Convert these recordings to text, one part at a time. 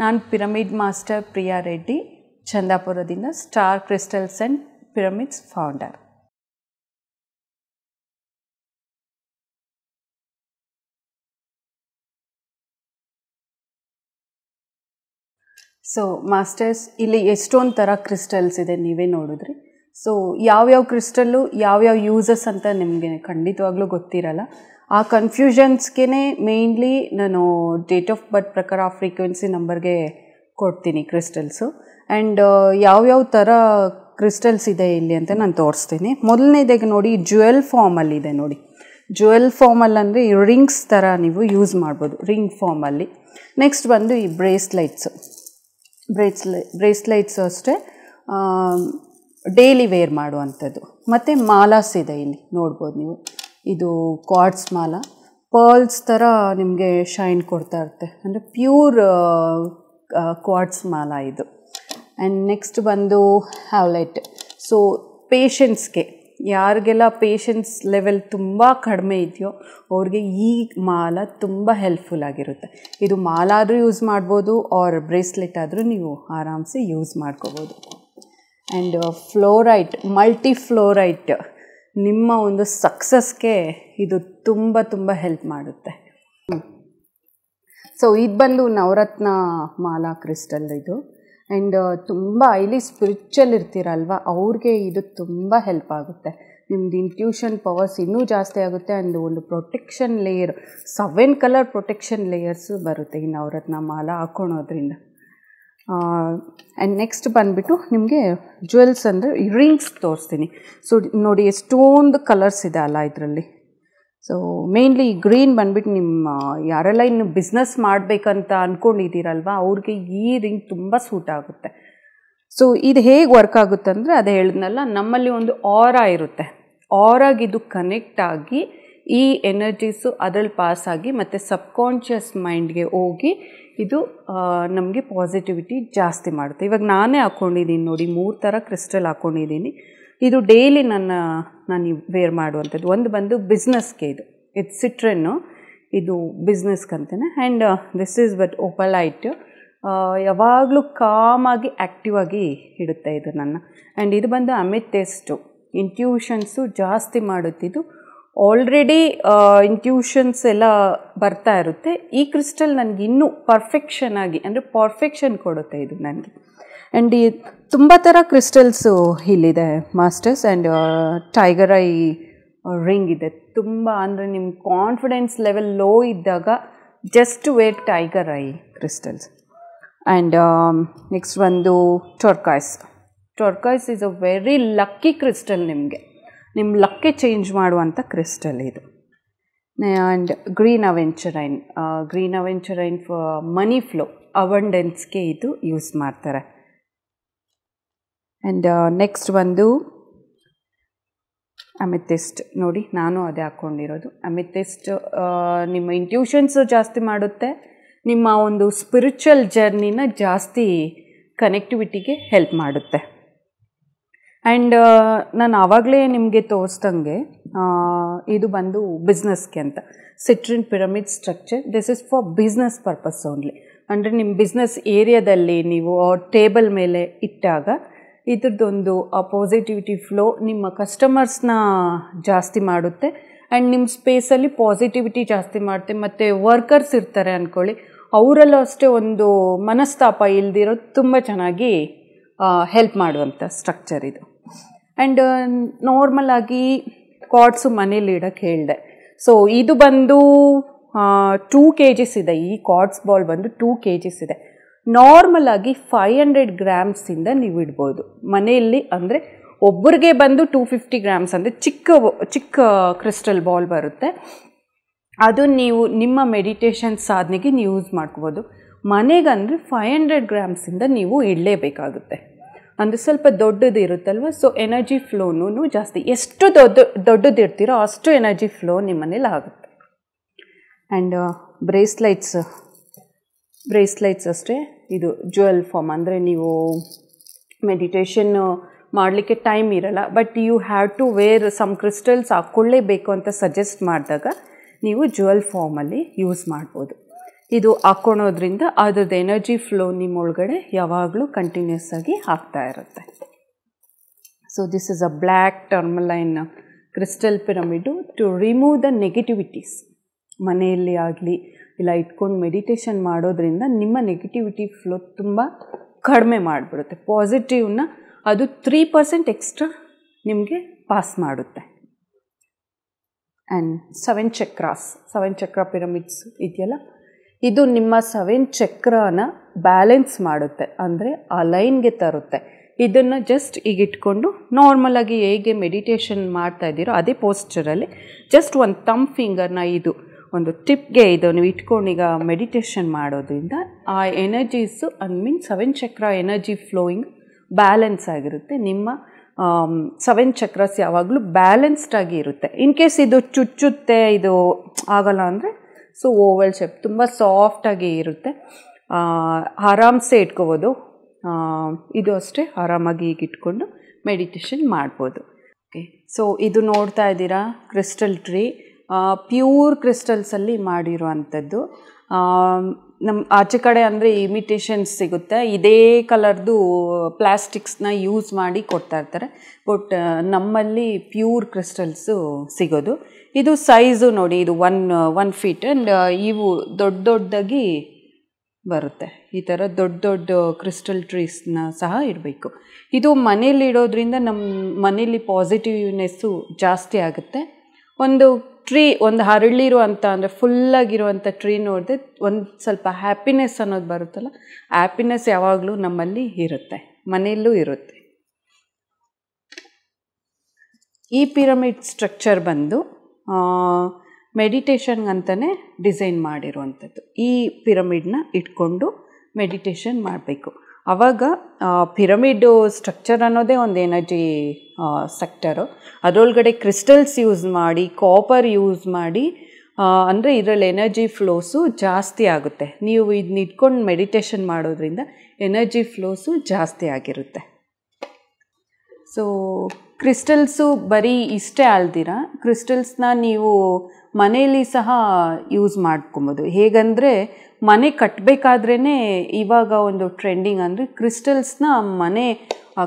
ನಾನು pyramid master Priya Reddy ಚಂದಾಪುರದಿಂದ star crystals and pyramids founder so masters ಇಲ್ಲಿ ಎಷ್ಟೊಂದು ಥರ ಕ್ರಿಸ್ಟಲ್ಸ್ ಇದೆ ನೀವೇ ನೋಡಿದ್ರಿ ಸೊ ಯಾವ್ಯಾವ ಕ್ರಿಸ್ಟಲ್ಲು ಯಾವ್ಯಾವ ಯೂಸಸ್ ಅಂತ ನಿಮಗೆ ಖಂಡಿತವಾಗ್ಲೂ ಗೊತ್ತಿರಲ್ಲ ಆ ಕನ್ಫ್ಯೂಷನ್ಸ್ಗೆ ಮೇಯ್ನ್ಲಿ ನಾನು ಡೇಟ್ ಆಫ್ ಬರ್ತ್ ಪ್ರಕಾರ ಆ ಫ್ರೀಕ್ವೆನ್ಸಿ ನಂಬರ್ಗೆ ಕೊಡ್ತೀನಿ ಕ್ರಿಸ್ಟಲ್ಸು ಆ್ಯಂಡ್ ಯಾವ್ಯಾವ ಥರ ಕ್ರಿಸ್ಟಲ್ಸ್ ಇದೆ ಇಲ್ಲಿ ಅಂತ ನಾನು ತೋರಿಸ್ತೀನಿ ಮೊದಲನೇದಾಗಿ ನೋಡಿ ಜುವೆಲ್ ಇದೆ ನೋಡಿ ಜುವೆಲ್ ಫಾರ್ಮಲ್ಲಿ ಅಂದರೆ ರಿಂಗ್ಸ್ ಥರ ನೀವು ಯೂಸ್ ಮಾಡ್ಬೋದು ರಿಂಗ್ ಫಾರ್ಮಲ್ಲಿ ನೆಕ್ಸ್ಟ್ ಬಂದು ಈ ಬ್ರೇಸ್ಲೈಟ್ಸು ಬ್ರೇಸ್ಲೆ ಬ್ರೇಸ್ಲೈಟ್ಸು ಅಷ್ಟೇ ಡೈಲಿ ವೇರ್ ಮಾಡುವಂಥದ್ದು ಮತ್ತು ಮಾಲಾಸ್ ಇದೆ ಇಲ್ಲಿ ನೋಡ್ಬೋದು ನೀವು ಇದು ಕ್ವಾಡ್ಸ್ ಮಾಲ ಪರ್ಲ್ಸ್ ಥರ ನಿಮಗೆ ಶೈನ್ ಕೊಡ್ತಾ ಇರುತ್ತೆ ಅಂದರೆ ಪ್ಯೂರ್ ಕ್ವಾಡ್ಸ್ ಮಾಲ ಇದು ಆ್ಯಂಡ್ ನೆಕ್ಸ್ಟ್ ಬಂದು ಹ್ಯಾವ್ಲೈಟ್ ಸೊ ಪೇಷಂಟ್ಸ್ಗೆ ಯಾರಿಗೆಲ್ಲ ಪೇಷನ್ಸ್ ಲೆವೆಲ್ ತುಂಬ ಕಡಿಮೆ ಇದೆಯೋ ಅವ್ರಿಗೆ ಈ ಮಾಲ ತುಂಬ ಹೆಲ್ಪ್ಫುಲ್ ಆಗಿರುತ್ತೆ ಇದು ಮಾಲಾದರೂ ಯೂಸ್ ಮಾಡ್ಬೋದು ಆರ್ ಬ್ರೇಸ್ಲೆಟ್ ಆದರೂ ನೀವು ಆರಾಮ್ಸೆ ಯೂಸ್ ಮಾಡ್ಕೋಬೋದು ಆ್ಯಂಡ್ ಫ್ಲೋರೈಟ್ ಮಲ್ಟಿ ಫ್ಲೋರೈಟ್ ನಿಮ್ಮ ಒಂದು ಸಕ್ಸಸ್ಗೆ ಇದು ತುಂಬ ತುಂಬ ಹೆಲ್ಪ್ ಮಾಡುತ್ತೆ ಸೊ ಇದು ಬಂದು ನವರತ್ನ ಮಾಲಾ ಕ್ರಿಸ್ಟಲ್ ಇದು ಆ್ಯಂಡ್ uh, ತುಂಬ ಐಲಿ ಸ್ಪಿರಿಚುವಲ್ ಇರ್ತೀರಲ್ವ ಅವ್ರಿಗೆ ಇದು ತುಂಬ ಹೆಲ್ಪ್ ಆಗುತ್ತೆ ನಿಮ್ದು ಇಂಟ್ಯೂಷನ್ ಪವರ್ಸ್ ಇನ್ನೂ ಜಾಸ್ತಿ ಆಗುತ್ತೆ ಆ್ಯಂಡ್ ಒಂದು protection layer seven colour protection layers ಬರುತ್ತೆ ಇನ್ನು ಹತ್ರನ ಮಾಲ ಹಾಕೊಳೋದ್ರಿಂದ ಆ್ಯಂಡ್ ನೆಕ್ಸ್ಟ್ ಬಂದುಬಿಟ್ಟು ನಿಮಗೆ ಜ್ಯುವೆಲ್ಸ್ ಅಂದರೆ ರಿಂಗ್ಸ್ ತೋರಿಸ್ತೀನಿ ಸೊ ನೋಡಿ ಎಷ್ಟೊಂದು ಕಲರ್ಸ್ ಇದೆ ಅಲ್ಲ ಇದರಲ್ಲಿ ಸೊ ಮೇನ್ಲಿ ಗ್ರೀನ್ ಬಂದ್ಬಿಟ್ಟು ನಿಮ್ಮ ಯಾರೆಲ್ಲ ಇನ್ನು ಬಿಸ್ನೆಸ್ ಮಾಡಬೇಕಂತ ಅಂದ್ಕೊಂಡಿದ್ದೀರಲ್ವ ಅವ್ರಿಗೆ ಈ ರಿಂಗ್ ತುಂಬ ಸೂಟ್ ಆಗುತ್ತೆ ಸೊ ಇದು ಹೇಗೆ ವರ್ಕ್ ಆಗುತ್ತೆ ಅಂದರೆ ಅದೇ ಹೇಳಿದ್ನಲ್ಲ ನಮ್ಮಲ್ಲಿ ಒಂದು ಆರ ಇರುತ್ತೆ ಆರಾಗಿದು ಕನೆಕ್ಟ್ ಆಗಿ ಈ ಎನರ್ಜೀಸು ಅದರಲ್ಲಿ ಪಾಸ್ ಆಗಿ ಮತ್ತು ಸಬ್ಕಾನ್ಷಿಯಸ್ ಮೈಂಡ್ಗೆ ಹೋಗಿ ಇದು ನಮಗೆ ಪಾಸಿಟಿವಿಟಿ ಜಾಸ್ತಿ ಮಾಡುತ್ತೆ ಇವಾಗ ನಾನೇ ಹಾಕ್ಕೊಂಡಿದ್ದೀನಿ ನೋಡಿ ಮೂರು ಥರ ಕ್ರಿಸ್ಟಲ್ ಹಾಕ್ಕೊಂಡಿದ್ದೀನಿ ಇದು ಡೈಲಿ ನನ್ನ ನಾನು ವೇರ್ ಮಾಡುವಂಥದ್ದು ಒಂದು ಬಂದು ಬಿಸ್ನೆಸ್ಗೆ ಇದು ಇದು ಸಿಟ್ರೆನ್ನು ಇದು ಬಿಸ್ನೆಸ್ಗೆ ಅಂತಲೇ and this is but opalite ಯಾವಾಗಲೂ ಕಾಮಾಗಿ ಆ್ಯಕ್ಟಿವ್ ಆಗಿ ಇಡುತ್ತೆ ಇದು ನನ್ನ ಆ್ಯಂಡ್ ಇದು ಬಂದು ಅಮಿತೆಸ್ಟು ಇಂಟ್ಯೂಷನ್ಸು ಜಾಸ್ತಿ ಮಾಡುತ್ತಿದ್ದು ಆಲ್ರೆಡಿ ಇಂಟ್ಯೂಷನ್ಸ್ ಎಲ್ಲ ಬರ್ತಾ ಇರುತ್ತೆ ಈ ಕ್ರಿಸ್ಟಲ್ ನನಗೆ ಇನ್ನೂ ಪರ್ಫೆಕ್ಷನ್ ಆಗಿ ಅಂದರೆ ಪರ್ಫೆಕ್ಷನ್ ಕೊಡುತ್ತೆ ಇದು ನನಗೆ ಆ್ಯಂಡ್ ಈ ತುಂಬ ಥರ ಕ್ರಿಸ್ಟಲ್ಸು ಇಲ್ಲಿದೆ masters and tiger eye ring ಇದೆ ತುಂಬ ಅಂದರೆ ನಿಮ್ಮ ಕಾನ್ಫಿಡೆನ್ಸ್ ಲೆವೆಲ್ ಲೋ ಇದ್ದಾಗ just wait tiger eye crystals and next ಒಂದು turquoise turquoise is a very lucky crystal ನಿಮಗೆ ನಿಮ್ಮ ಲಕ್ಕೆ ಚೇಂಜ್ ಮಾಡುವಂಥ ಕ್ರಿಸ್ಟಲ್ ಇದು and green aventurine green aventurine for money flow ಅವಂಡೆನ್ಸ್ಗೆ ಇದು ಯೂಸ್ ಮಾಡ್ತಾರೆ ಆ್ಯಂಡ್ ನೆಕ್ಸ್ಟ್ uh, ಬಂದು ಅಮಿತಿಸ್ಟ್ ನೋಡಿ ನಾನು ಅದೇ ಹಾಕ್ಕೊಂಡಿರೋದು ಅಮಿತೆಸ್ಟ್ ನಿಮ್ಮ ಇಂಟ್ಯೂಷನ್ಸು ಜಾಸ್ತಿ ಮಾಡುತ್ತೆ ನಿಮ್ಮ ಒಂದು ಸ್ಪಿರಿಚುವಲ್ ಜರ್ನಿನ ಜಾಸ್ತಿ ಕನೆಕ್ಟಿವಿಟಿಗೆ ಹೆಲ್ಪ್ ಮಾಡುತ್ತೆ ಆ್ಯಂಡ್ ನಾನು ಆವಾಗಲೇ ನಿಮಗೆ ತೋರಿಸ್ದಂಗೆ ಇದು ಬಂದು ಬಿಸ್ನೆಸ್ಗೆ ಅಂತ citrine pyramid structure this is for business purpose only ಅಂದರೆ ನಿಮ್ಮ ಬಿಸ್ನೆಸ್ ಏರಿಯಾದಲ್ಲಿ ನೀವು ಟೇಬಲ್ ಮೇಲೆ ಇಟ್ಟಾಗ ಇದ್ರದ್ದೊಂದು ಪಾಸಿಟಿವಿಟಿ ಫ್ಲೋ ನಿಮ್ಮ ಕಸ್ಟಮರ್ಸ್ನ ಜಾಸ್ತಿ ಮಾಡುತ್ತೆ ಆ್ಯಂಡ್ ನಿಮ್ಮ ಸ್ಪೇಸಲ್ಲಿ ಪಾಸಿಟಿವಿಟಿ ಜಾಸ್ತಿ ಮಾಡುತ್ತೆ ಮತ್ತು ವರ್ಕರ್ಸ್ ಇರ್ತಾರೆ ಅಂದ್ಕೊಳ್ಳಿ ಅವರಲ್ಲೂ ಅಷ್ಟೇ ಒಂದು ಮನಸ್ತಾಪ ಇಲ್ದಿರೋದು ತುಂಬ ಚೆನ್ನಾಗಿ ಹೆಲ್ಪ್ ಮಾಡುವಂಥ ಸ್ಟ್ರಕ್ಚರ್ ಇದು ಆ್ಯಂಡ್ ನಾರ್ಮಲಾಗಿ ಆಗಿ ಕಾರ್ಡ್ಸು ಮನೇಲಿ ಇಡೋಕ್ಕೆ ಹೇಳಿದೆ ಸೊ ಇದು ಬಂದು ಟೂ ಕೆ ಜಿಸ್ ಇದೆ ಈ ಕಾರ್ಡ್ಸ್ ಬಾಲ್ ಬಂದು ಟೂ ಕೆ ಜಿಸ್ ಇದೆ ನಾರ್ಮಲ್ ಆಗಿ ಫೈವ್ ಹಂಡ್ರೆಡ್ ಗ್ರಾಮ್ಸಿಂದ ನೀವು ಇಡ್ಬೋದು ಮನೆಯಲ್ಲಿ ಅಂದರೆ ಒಬ್ಬರಿಗೆ ಬಂದು ಟೂ ಫಿಫ್ಟಿ ಗ್ರಾಮ್ಸ್ ಅಂದರೆ ಚಿಕ್ಕ ಚಿಕ್ಕ ಕ್ರಿಸ್ಟಲ್ ಬಾಲ್ ಬರುತ್ತೆ ಅದು ನೀವು ನಿಮ್ಮ ಮೆಡಿಟೇಷನ್ ಸಾಧನೆಗೆ ನೀವು ಯೂಸ್ ಮಾಡ್ಕೋಬೋದು ಮನೆಗಂದರೆ ಫೈ ಹಂಡ್ರೆಡ್ ಗ್ರಾಮ್ಸಿಂದ ನೀವು ಇಡಲೇಬೇಕಾಗುತ್ತೆ ಅಂದರೆ ಸ್ವಲ್ಪ ದೊಡ್ಡದು ಇರುತ್ತಲ್ವ ಸೊ ಎನರ್ಜಿ ಫ್ಲೋನೂ ಜಾಸ್ತಿ ಎಷ್ಟು ದೊಡ್ಡ ಇರ್ತೀರೋ ಅಷ್ಟು ಎನರ್ಜಿ ಫ್ಲೋ ನಿಮ್ಮನೇಲಿ ಆಗುತ್ತೆ ಆ್ಯಂಡ್ ಬ್ರೇಸ್ಲೈಟ್ಸ್ ಬ್ರೇಸ್ಲೈಟ್ಸ್ ಅಷ್ಟೇ ಇದು ಜುವೆಲ್ ಫಾರ್ಮ್ ಅಂದರೆ ನೀವು ಮೆಡಿಟೇಷನ್ ಮಾಡಲಿಕ್ಕೆ ಟೈಮ್ ಇರಲ್ಲ but you have to wear some crystals ಹಾಕ್ಕೊಳ್ಳೇಬೇಕು ಅಂತ ಸಜೆಸ್ಟ್ ಮಾಡಿದಾಗ ನೀವು ಜುವೆಲ್ ಫಾರ್ಮಲ್ಲಿ ಯೂಸ್ ಮಾಡ್ಬೋದು ಇದು ಹಾಕ್ಕೊಳೋದ್ರಿಂದ ಅದ್ರದ್ದು ಎನರ್ಜಿ ಫ್ಲೋ ನಿಮ್ಮೊಳಗಡೆ ಯಾವಾಗಲೂ ಕಂಟಿನ್ಯೂಸ್ ಆಗಿ ಆಗ್ತಾ ಇರುತ್ತೆ so this is a black tourmaline crystal pyramid to remove the negativities ಮನೆಯಲ್ಲಿ ಆಗಲಿ ಇಲ್ಲ ಇಟ್ಕೊಂಡು ಮೆಡಿಟೇಷನ್ ಮಾಡೋದ್ರಿಂದ ನಿಮ್ಮ ನೆಗೆಟಿವಿಟಿ ಫ್ಲೋ ತುಂಬ ಕಡಿಮೆ ಮಾಡಿಬಿಡುತ್ತೆ ಪಾಸಿಟಿವ್ನ ಅದು ತ್ರೀ ಪರ್ಸೆಂಟ್ ಎಕ್ಸ್ಟ್ರಾ ನಿಮಗೆ ಪಾಸ್ ಮಾಡುತ್ತೆ and seven chakras seven chakra pyramids ಇದೆಯಲ್ಲ ಇದು ನಿಮ್ಮ ಸೆವೆನ್ ಚಕ್ರನ ಬ್ಯಾಲೆನ್ಸ್ ಮಾಡುತ್ತೆ ಅಂದರೆ ಆ ಲೈನ್ಗೆ ತರುತ್ತೆ ಇದನ್ನು ಜಸ್ಟ್ ಈಗ ಇಟ್ಕೊಂಡು ನಾರ್ಮಲಾಗಿ ಹೇಗೆ ಮೆಡಿಟೇಷನ್ ಮಾಡ್ತಾ ಇದ್ದೀರೋ ಅದೇ ಪೋಸ್ಟರಲ್ಲಿ ಜಸ್ಟ್ ಒಂದು ತಮ್ ಫಿಂಗರ್ನ ಇದು ಒಂದು ಟಿಪ್ಗೆ ಇದು ನೀವು ಇಟ್ಕೊಂಡು ಈಗ ಮೆಡಿಟೇಷನ್ ಮಾಡೋದ್ರಿಂದ ಆ energies I mean seven chakra energy flowing balance ಆಗಿರುತ್ತೆ ನಿಮ್ಮ ಸೆವೆನ್ ಚಕ್ರಸ್ ಯಾವಾಗಲೂ ಬ್ಯಾಲೆನ್ಸ್ಡ್ ಆಗಿ ಇರುತ್ತೆ ಇನ್ ಕೇಸ್ ಇದು ಚುಚ್ಚುತ್ತೆ ಇದು ಆಗಲ್ಲ ಅಂದರೆ ಸೊ ಓವಲ್ ಶೇಪ್ ತುಂಬ ಸಾಫ್ಟಾಗಿ ಇರುತ್ತೆ ಆರಾಮ್ಸೆ ಇಟ್ಕೋಬೋದು ಇದು ಅಷ್ಟೇ ಆರಾಮಾಗಿ ಈಗ ಇಟ್ಕೊಂಡು ಮೆಡಿಟೇಷನ್ ಮಾಡ್ಬೋದು ಓಕೆ ಸೊ ಇದು ನೋಡ್ತಾ ಇದ್ದೀರಾ ಕ್ರಿಸ್ಟಲ್ ಟ್ರೀ ಪ್ಯೂರ್ ಕ್ರಿಸ್ಟಲ್ಸಲ್ಲಿ ಮಾಡಿರುವಂಥದ್ದು ನಮ್ಮ ಆಚೆ ಕಡೆ ಅಂದರೆ ಇಮಿಟೇಷನ್ಸ್ ಸಿಗುತ್ತೆ ಇದೇ ಕಲರ್ದು ಪ್ಲ್ಯಾಸ್ಟಿಕ್ಸ್ನ ಯೂಸ್ ಮಾಡಿ ಕೊಡ್ತಾ ಇರ್ತಾರೆ ಬಟ್ ನಮ್ಮಲ್ಲಿ ಪ್ಯೂರ್ ಕ್ರಿಸ್ಟಲ್ಸು ಸಿಗೋದು ಇದು ಸೈಜು ನೋಡಿ ಇದು ಒನ್ ಒನ್ ಫೀಟ್ ಆ್ಯಂಡ್ ಇವು ದೊಡ್ಡ ದೊಡ್ಡದಾಗಿ ಬರುತ್ತೆ ಈ ಥರ ದೊಡ್ಡ ದೊಡ್ಡ ಕ್ರಿಸ್ಟಲ್ ಟ್ರೀಸ್ನ ಸಹ ಇಡಬೇಕು ಇದು ಮನೇಲಿ ಇಡೋದ್ರಿಂದ ನಮ್ಮ ಮನೇಲಿ ಪಾಸಿಟಿವ್ನೆಸ್ಸು ಜಾಸ್ತಿ ಆಗುತ್ತೆ ಒಂದು ಟ್ರೀ ಒಂದು ಹರಳಿರುವಂಥ ಅಂದರೆ ಫುಲ್ಲಾಗಿರುವಂಥ ಟ್ರೀ ನೋಡಿದೆ ಒಂದು ಸ್ವಲ್ಪ ಹ್ಯಾಪಿನೆಸ್ ಅನ್ನೋದು ಬರುತ್ತಲ್ಲ ಹ್ಯಾಪಿನೆಸ್ ಯಾವಾಗಲೂ ನಮ್ಮಲ್ಲಿ ಇರುತ್ತೆ ಮನೆಯಲ್ಲೂ ಇರುತ್ತೆ ಈ ಪಿರಮಿಡ್ ಸ್ಟ್ರಕ್ಚರ್ ಬಂದು ಅಂತಲೇ ಡಿಸೈನ್ ಮಾಡಿರುವಂಥದ್ದು ಈ ಪಿರಮಿಡ್ನ ಇಟ್ಕೊಂಡು ಮೆಡಿಟೇಷನ್ ಮಾಡಬೇಕು ಆವಾಗ ಪಿರಮಿಡ್ ಸ್ಟ್ರಕ್ಚರ್ ಅನ್ನೋದೇ ಒಂದು ಎನರ್ಜಿ ಸೆಕ್ಟರು ಅದರೊಳಗಡೆ ಕ್ರಿಸ್ಟಲ್ಸ್ ಯೂಸ್ ಮಾಡಿ ಕಾಪರ್ ಯೂಸ್ ಮಾಡಿ ಅಂದರೆ ಇದರಲ್ಲಿ ಎನರ್ಜಿ ಫ್ಲೋಸು ಜಾಸ್ತಿ ಆಗುತ್ತೆ ನೀವು ಇದನ್ನ ಇಟ್ಕೊಂಡು ಮೆಡಿಟೇಷನ್ ಮಾಡೋದ್ರಿಂದ ಎನರ್ಜಿ ಫ್ಲೋಸು ಜಾಸ್ತಿ ಆಗಿರುತ್ತೆ ಸೊ ಕ್ರಿಸ್ಟಲ್ಸು ಬರೀ ಇಷ್ಟೇ ಅಲ್ದಿರ ಕ್ರಿಸ್ಟಲ್ಸ್ನ ನೀವು ಮನೆಯಲ್ಲಿ ಸಹ ಯೂಸ್ ಮಾಡ್ಕೊಬೋದು ಹೇಗಂದರೆ ಮನೆ ಕಟ್ಟಬೇಕಾದ್ರೇ ಇವಾಗ ಒಂದು ಟ್ರೆಂಡಿಂಗ್ ಅಂದರೆ ಕ್ರಿಸ್ಟಲ್ಸ್ನ ಮನೆ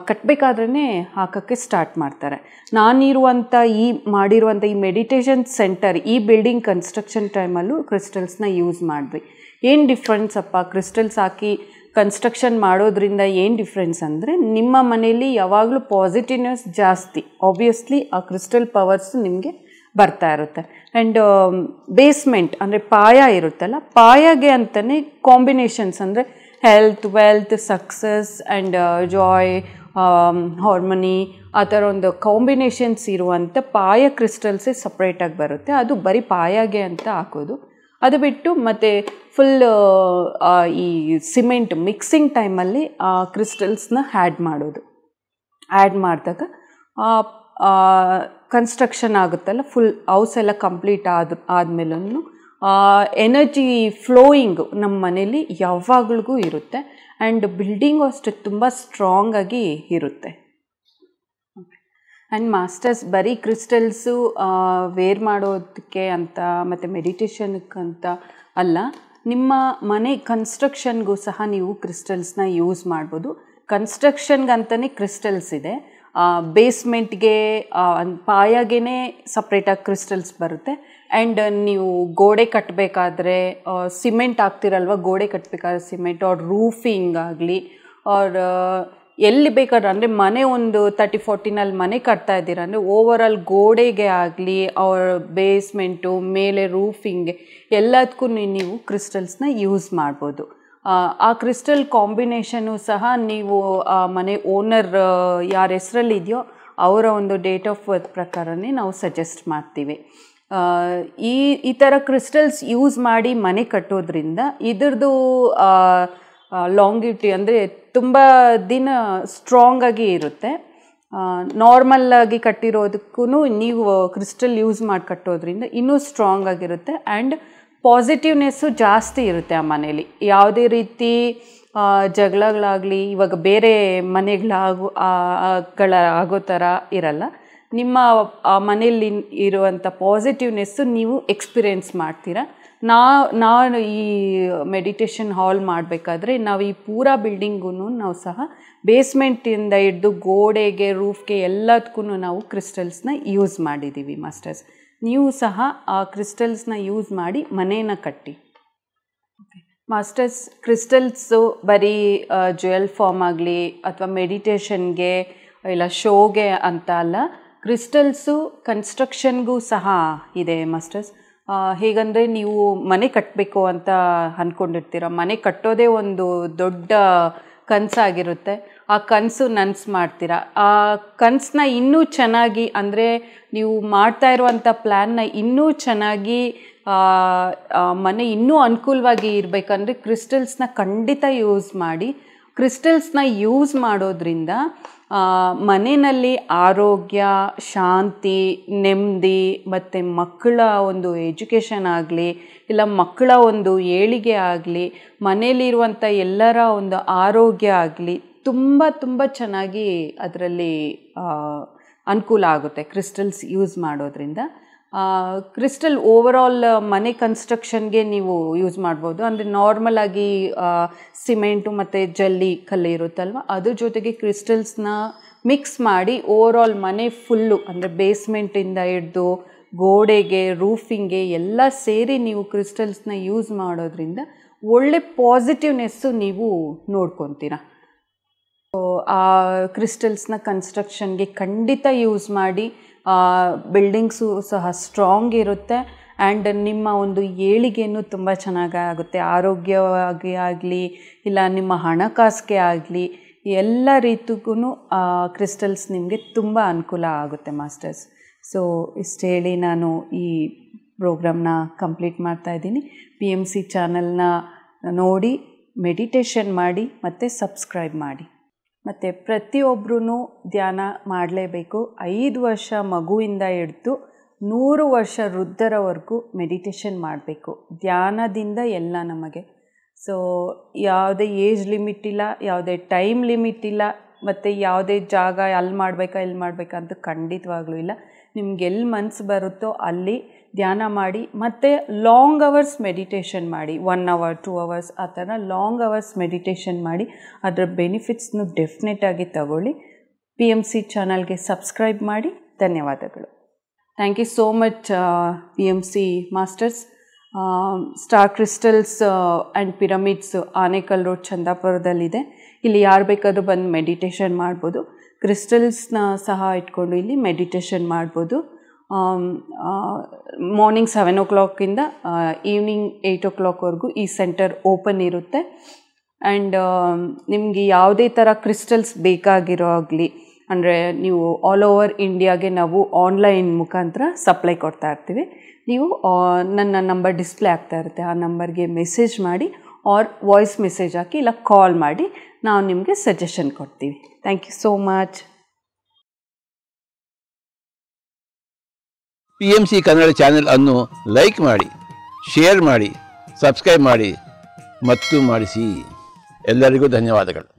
ಕಟ್ಟಬೇಕಾದ್ರೇ ಹಾಕೋಕ್ಕೆ ಸ್ಟಾರ್ಟ್ ಮಾಡ್ತಾರೆ ನಾನಿರುವಂಥ ಈ ಮಾಡಿರುವಂಥ ಈ ಮೆಡಿಟೇಷನ್ ಸೆಂಟರ್ ಈ ಬಿಲ್ಡಿಂಗ್ ಕನ್ಸ್ಟ್ರಕ್ಷನ್ ಟೈಮಲ್ಲೂ ಕ್ರಿಸ್ಟಲ್ಸ್ನ ಯೂಸ್ ಮಾಡಿದ್ವಿ ಏನು ಡಿಫ್ರೆನ್ಸ್ ಅಪ್ಪ ಕ್ರಿಸ್ಟಲ್ಸ್ ಹಾಕಿ ಕನ್ಸ್ಟ್ರಕ್ಷನ್ ಮಾಡೋದ್ರಿಂದ ಏನು ಡಿಫ್ರೆನ್ಸ್ ಅಂದರೆ ನಿಮ್ಮ ಮನೆಯಲ್ಲಿ ಯಾವಾಗಲೂ ಪಾಸಿಟಿವ್ನೆಸ್ ಜಾಸ್ತಿ ಆಬ್ವಿಯಸ್ಲಿ ಆ ಕ್ರಿಸ್ಟಲ್ ಪವರ್ಸ್ ನಿಮಗೆ ಬರ್ತಾ ಇರುತ್ತೆ ಆ್ಯಂಡ್ ಬೇಸ್ಮೆಂಟ್ ಅಂದರೆ ಪಾಯ ಇರುತ್ತಲ್ಲ ಪಾಯಗೆ ಅಂತಲೇ ಕಾಂಬಿನೇಷನ್ಸ್ ಅಂದರೆ health wealth success and joy harmony ಆ ಥರ ಒಂದು ಕಾಂಬಿನೇಷನ್ಸ್ ಇರುವಂಥ ಪಾಯ ಕ್ರಿಸ್ಟಲ್ಸೇ ಸಪ್ರೇಟಾಗಿ ಬರುತ್ತೆ ಅದು ಬರೀ ಪಾಯಗೆ ಅಂತ ಹಾಕೋದು ಅದು ಬಿಟ್ಟು ಮತ್ತು ಫುಲ್ uh, ಈ ಸಿಮೆಂಟ್ ಮಿಕ್ಸಿಂಗ್ ಟೈಮಲ್ಲಿ ಆ ಕ್ರಿಸ್ಟಲ್ಸ್ನ ಆ್ಯಡ್ ಮಾಡೋದು ಆ್ಯಡ್ ಮಾಡಿದಾಗ ಕನ್ಸ್ಟ್ರಕ್ಷನ್ ಆಗುತ್ತಲ್ಲ ಫುಲ್ ಹೌಸ್ ಎಲ್ಲ ಕಂಪ್ಲೀಟ್ ಆದ ಆದಮೇಲೂ ಎನರ್ಜಿ ಫ್ಲೋಯಿಂಗ್ ನಮ್ಮ ಮನೇಲಿ ಯಾವಾಗ್ಲಿಗೂ ಇರುತ್ತೆ ಆ್ಯಂಡ್ ಬಿಲ್ಡಿಂಗ್ ಅಷ್ಟು ತುಂಬ ಸ್ಟ್ರಾಂಗಾಗಿ ಇರುತ್ತೆ ಆ್ಯಂಡ್ ಮಾಸ್ಟರ್ಸ್ ಬರೀ ಕ್ರಿಸ್ಟಲ್ಸು ವೇರ್ ಮಾಡೋದಕ್ಕೆ ಅಂತ ಮತ್ತು ಮೆಡಿಟೇಷನ್ಗಂತ ಅಲ್ಲ ನಿಮ್ಮ ಮನೆ ಕನ್ಸ್ಟ್ರಕ್ಷನ್ಗೂ ಸಹ ನೀವು ಕ್ರಿಸ್ಟಲ್ಸ್ನ ಯೂಸ್ ಮಾಡ್ಬೋದು ಕನ್ಸ್ಟ್ರಕ್ಷನ್ಗಂತಲೇ ಕ್ರಿಸ್ಟಲ್ಸ್ ಇದೆ ಬೇಸ್ಮೆಂಟ್ಗೆ ಪಾಯಾಗೇ ಸಪ್ರೇಟಾಗಿ ಕ್ರಿಸ್ಟಲ್ಸ್ ಬರುತ್ತೆ ಆ್ಯಂಡ್ ನೀವು ಗೋಡೆ ಕಟ್ಟಬೇಕಾದ್ರೆ ಸಿಮೆಂಟ್ ಹಾಕ್ತಿರಲ್ವ ಗೋಡೆ ಕಟ್ಟಬೇಕಾದ್ರೆ ಸಿಮೆಂಟ್ ಆರ್ ರೂಫಿಂಗ್ ಆಗಲಿ ಆರ್ ಎಲ್ಲಿ ಬೇಕಾದ್ರೆ ಅಂದರೆ ಮನೆ ಒಂದು ತರ್ಟಿ ಫೋರ್ಟಿನಲ್ಲಿ ಮನೆ ಕಟ್ತಾ ಇದ್ದೀರ ಅಂದರೆ ಓವರ್ ಆಲ್ ಗೋಡೆಗೆ ಆಗಲಿ ಅವ್ರ ಬೇಸ್ಮೆಂಟು ಮೇಲೆ ರೂಫಿಂಗ್ ಎಲ್ಲದಕ್ಕೂ ನೀವು ಕ್ರಿಸ್ಟಲ್ಸ್ನ ಯೂಸ್ ಮಾಡ್ಬೋದು ಆ ಕ್ರಿಸ್ಟಲ್ ಕಾಂಬಿನೇಷನು ಸಹ ನೀವು ಆ ಮನೆ ಓನರ್ ಯಾರ ಹೆಸರಲ್ಲಿದೆಯೋ ಅವರ ಒಂದು ಡೇಟ್ ಆಫ್ ಬರ್ತ್ ಪ್ರಕಾರನೇ ನಾವು ಸಜೆಸ್ಟ್ ಮಾಡ್ತೀವಿ ಈ ಈ ಥರ ಕ್ರಿಸ್ಟಲ್ಸ್ ಯೂಸ್ ಮಾಡಿ ಮನೆ ಕಟ್ಟೋದ್ರಿಂದ ಇದ್ರದ್ದು ಲಾಂಗಿಟಿ ಅಂದರೆ ತುಂಬ ದಿನ ಸ್ಟ್ರಾಂಗ್ ಆಗಿ ಇರುತ್ತೆ ನಾರ್ಮಲ್ ಆಗಿ ಕಟ್ಟಿರೋದಕ್ಕೂ ನೀವು ಕ್ರಿಸ್ಟಲ್ ಯೂಸ್ ಮಾಡಿ ಕಟ್ಟೋದ್ರಿಂದ ಇನ್ನೂ ಸ್ಟ್ರಾಂಗ್ ಆಗಿರುತ್ತೆ ಆ್ಯಂಡ್ ಪಾಸಿಟಿವ್ನೆಸ್ಸು ಜಾಸ್ತಿ ಇರುತ್ತೆ ಆ ಮನೇಲಿ ಯಾವುದೇ ರೀತಿ ಜಗಳಗಳಾಗಲಿ ಇವಾಗ ಬೇರೆ ಮನೆಗಳಾಗು ಗಳ ಆಗೋ ಥರ ಇರಲ್ಲ ನಿಮ್ಮ ಆ ಮನೆಯಲ್ಲಿ ಇರುವಂಥ ಪಾಸಿಟಿವ್ನೆಸ್ಸು ನೀವು ಎಕ್ಸ್ಪೀರಿಯೆನ್ಸ್ ಮಾಡ್ತೀರಾ ನಾ ನಾನು ಈ ಮೆಡಿಟೇಷನ್ ಹಾಲ್ ಮಾಡಬೇಕಾದ್ರೆ ನಾವು ಈ ಪೂರ ಬಿಲ್ಡಿಂಗೂ ನಾವು ಸಹ ಬೇಸ್ಮೆಂಟಿಂದ ಹಿಡಿದು ಗೋಡೆಗೆ ರೂಫ್ಗೆ ಎಲ್ಲದಕ್ಕೂ ನಾವು ಕ್ರಿಸ್ಟಲ್ಸ್ನ ಯೂಸ್ ಮಾಡಿದ್ದೀವಿ ಮಾಸ್ಟರ್ಸ್ ನೀವು ಸಹ ಆ ಕ್ರಿಸ್ಟಲ್ಸ್ನ ಯೂಸ್ ಮಾಡಿ ಮನೇನ ಕಟ್ಟಿ ಮಾಸ್ಟರ್ಸ್ ಕ್ರಿಸ್ಟಲ್ಸು ಬರೀ ಜ್ಯುವೆಲ್ ಫಾರ್ಮ್ ಆಗಲಿ ಅಥವಾ ಮೆಡಿಟೇಷನ್ಗೆ ಇಲ್ಲ ಶೋಗೆ ಅಂತ ಅಲ್ಲ ಕ್ರಿಸ್ಟಲ್ಸು ಕನ್ಸ್ಟ್ರಕ್ಷನ್ಗೂ ಸಹ ಇದೆ ಮಾಸ್ಟರ್ಸ್ ಹೇಗಂದರೆ ನೀವು ಮನೆ ಕಟ್ಟಬೇಕು ಅಂತ ಅಂದ್ಕೊಂಡಿರ್ತೀರ ಮನೆ ಕಟ್ಟೋದೇ ಒಂದು ದೊಡ್ಡ ಕನಸಾಗಿರುತ್ತೆ ಆ ಕನಸು ನನಸು ಮಾಡ್ತೀರಾ ಆ ಕನಸನ್ನ ಇನ್ನೂ ಚೆನ್ನಾಗಿ ಅಂದರೆ ನೀವು ಮಾಡ್ತಾ ಇರುವಂಥ ಪ್ಲ್ಯಾನ್ನ ಇನ್ನೂ ಚೆನ್ನಾಗಿ ಮನೆ ಇನ್ನೂ ಅನುಕೂಲವಾಗಿ ಇರಬೇಕಂದ್ರೆ ಕ್ರಿಸ್ಟಲ್ಸ್ನ ಖಂಡಿತ ಯೂಸ್ ಮಾಡಿ ಕ್ರಿಸ್ಟಲ್ಸ್ನ ಯೂಸ್ ಮಾಡೋದ್ರಿಂದ ಮನೆಯಲ್ಲಿ ಆರೋಗ್ಯ ಶಾಂತಿ ನೆಮ್ಮದಿ ಮತ್ತು ಮಕ್ಕಳ ಒಂದು ಎಜುಕೇಷನ್ ಆಗಲಿ ಇಲ್ಲ ಮಕ್ಕಳ ಒಂದು ಏಳಿಗೆ ಆಗಲಿ ಮನೆಯಲ್ಲಿರುವಂಥ ಎಲ್ಲರ ಒಂದು ಆರೋಗ್ಯ ಆಗಲಿ ತುಂಬ ತುಂಬ ಚೆನ್ನಾಗಿ ಅದರಲ್ಲಿ ಅನುಕೂಲ ಆಗುತ್ತೆ ಕ್ರಿಸ್ಟಲ್ಸ್ ಯೂಸ್ ಮಾಡೋದರಿಂದ ಕ್ರಿಸ್ಟಲ್ ಆಲ್ ಮನೆ ಕನ್ಸ್ಟ್ರಕ್ಷನ್ಗೆ ನೀವು ಯೂಸ್ ಮಾಡ್ಬೋದು ಅಂದರೆ ನಾರ್ಮಲ್ ಆಗಿ ಸಿಮೆಂಟು ಮತ್ತು ಜಲ್ಲಿ ಕಲ್ಲು ಇರುತ್ತಲ್ವ ಅದ್ರ ಜೊತೆಗೆ ಕ್ರಿಸ್ಟಲ್ಸ್ನ ಮಿಕ್ಸ್ ಮಾಡಿ ಓವರ್ ಆಲ್ ಮನೆ ಫುಲ್ಲು ಅಂದರೆ ಬೇಸ್ಮೆಂಟಿಂದ ಹಿಡ್ದು ಗೋಡೆಗೆ ರೂಫಿಂಗ್ಗೆ ಎಲ್ಲ ಸೇರಿ ನೀವು ಕ್ರಿಸ್ಟಲ್ಸ್ನ ಯೂಸ್ ಮಾಡೋದ್ರಿಂದ ಒಳ್ಳೆ ಪಾಸಿಟಿವ್ನೆಸ್ಸು ನೀವು ನೋಡ್ಕೊತೀರ ಆ ಕ್ರಿಸ್ಟಲ್ಸ್ನ ಕನ್ಸ್ಟ್ರಕ್ಷನ್ಗೆ ಖಂಡಿತ ಯೂಸ್ ಮಾಡಿ ಬಿಲ್ಡಿಂಗ್ಸು ಸಹ ಸ್ಟ್ರಾಂಗ್ ಇರುತ್ತೆ ಆ್ಯಂಡ್ ನಿಮ್ಮ ಒಂದು ಏಳಿಗೆಯನ್ನು ತುಂಬ ಚೆನ್ನಾಗಿ ಆಗುತ್ತೆ ಆರೋಗ್ಯವಾಗಿ ಆಗಲಿ ಇಲ್ಲ ನಿಮ್ಮ ಹಣಕಾಸಿಗೆ ಆಗಲಿ ಎಲ್ಲ ರೀತಿಗೂ ಕ್ರಿಸ್ಟಲ್ಸ್ ನಿಮಗೆ ತುಂಬ ಅನುಕೂಲ ಆಗುತ್ತೆ ಮಾಸ್ಟರ್ಸ್ ಸೊ ಇಷ್ಟು ಹೇಳಿ ನಾನು ಈ ಪ್ರೋಗ್ರಾಮ್ನ ಕಂಪ್ಲೀಟ್ ಮಾಡ್ತಾ ಇದ್ದೀನಿ ಪಿ ಎಮ್ ಸಿ ಚಾನಲ್ನ ನೋಡಿ ಮೆಡಿಟೇಷನ್ ಮಾಡಿ ಮತ್ತು ಸಬ್ಸ್ಕ್ರೈಬ್ ಮಾಡಿ ಮತ್ತು ಪ್ರತಿಯೊಬ್ಬರೂ ಧ್ಯಾನ ಮಾಡಲೇಬೇಕು ಐದು ವರ್ಷ ಮಗುವಿಂದ ಹಿಡಿದು ನೂರು ವರ್ಷ ವೃದ್ಧರವರೆಗೂ ಮೆಡಿಟೇಷನ್ ಮಾಡಬೇಕು ಧ್ಯಾನದಿಂದ ಎಲ್ಲ ನಮಗೆ ಸೊ ಯಾವುದೇ ಏಜ್ ಲಿಮಿಟ್ ಇಲ್ಲ ಯಾವುದೇ ಟೈಮ್ ಲಿಮಿಟ್ ಇಲ್ಲ ಮತ್ತು ಯಾವುದೇ ಜಾಗ ಅಲ್ಲಿ ಮಾಡಬೇಕಾ ಇಲ್ಲಿ ಮಾಡಬೇಕಾ ಅಂತ ಖಂಡಿತವಾಗ್ಲೂ ಇಲ್ಲ ನಿಮ್ಗೆ ಎಲ್ಲಿ ಮನಸ್ಸು ಬರುತ್ತೋ ಅಲ್ಲಿ ಧ್ಯಾನ ಮಾಡಿ ಮತ್ತು ಲಾಂಗ್ ಅವರ್ಸ್ ಮೆಡಿಟೇಷನ್ ಮಾಡಿ ಒನ್ ಅವರ್ ಟೂ ಅವರ್ಸ್ ಆ ಥರ ಲಾಂಗ್ ಅವರ್ಸ್ ಮೆಡಿಟೇಷನ್ ಮಾಡಿ ಅದರ ಬೆನಿಫಿಟ್ಸ್ನು ಡೆಫಿನೆಟಾಗಿ ತಗೊಳ್ಳಿ ಪಿ ಎಮ್ ಸಿ ಚಾನಲ್ಗೆ ಸಬ್ಸ್ಕ್ರೈಬ್ ಮಾಡಿ ಧನ್ಯವಾದಗಳು thank you so much P M C masters star crystals and pyramids Anekal road ಚಂದಾಪುರದಲ್ಲಿದೆ ಇಲ್ಲಿ ಯಾರು ಬೇಕಾದರೂ ಬಂದು ಮೆಡಿಟೇಷನ್ ಮಾಡ್ಬೋದು ಕ್ರಿಸ್ಟಲ್ಸ್ನ ಸಹ ಇಟ್ಕೊಂಡು ಇಲ್ಲಿ ಮೆಡಿಟೇಷನ್ ಮಾಡ್ಬೋದು ಮಾರ್ನಿಂಗ್ ಸೆವೆನ್ ಓ ಕ್ಲಾಕಿಂದ ಈವ್ನಿಂಗ್ ಏಯ್ಟ್ ಓ ಕ್ಲಾಕ್ವರೆಗೂ ಈ ಸೆಂಟರ್ ಓಪನ್ ಇರುತ್ತೆ ಆ್ಯಂಡ್ um, ನಿಮಗೆ ಯಾವುದೇ ಥರ ಕ್ರಿಸ್ಟಲ್ಸ್ ಬೇಕಾಗಿರೋ ಆಗಲಿ ಅಂದರೆ ನೀವು ಆಲ್ ಓವರ್ ಇಂಡಿಯಾಗೆ ನಾವು ಆನ್ಲೈನ್ ಮುಖಾಂತರ ಸಪ್ಲೈ ಕೊಡ್ತಾ ಇರ್ತೀವಿ ನೀವು ನನ್ನ ನಂಬರ್ ಡಿಸ್ಪ್ಲೇ ಆಗ್ತಾ ಇರುತ್ತೆ ಆ ನಂಬರ್ಗೆ ಮೆಸೇಜ್ ಮಾಡಿ ಆರ್ ವಾಯ್ಸ್ ಮೆಸೇಜ್ ಹಾಕಿ ಇಲ್ಲ ಕಾಲ್ ಮಾಡಿ ನಾವು ನಿಮಗೆ ಸಜೆಷನ್ ಕೊಡ್ತೀವಿ thank you so much P M C Kannada channel ಅನ್ನು ಲೈಕ್ ಮಾಡಿ ಶೇರ್ ಮಾಡಿ ಸಬ್ಸ್ಕ್ರೈಬ್ ಮಾಡಿ ಮತ್ತು ಮಾಡಿಸಿ ಎಲ್ಲರಿಗೂ ಧನ್ಯವಾದಗಳು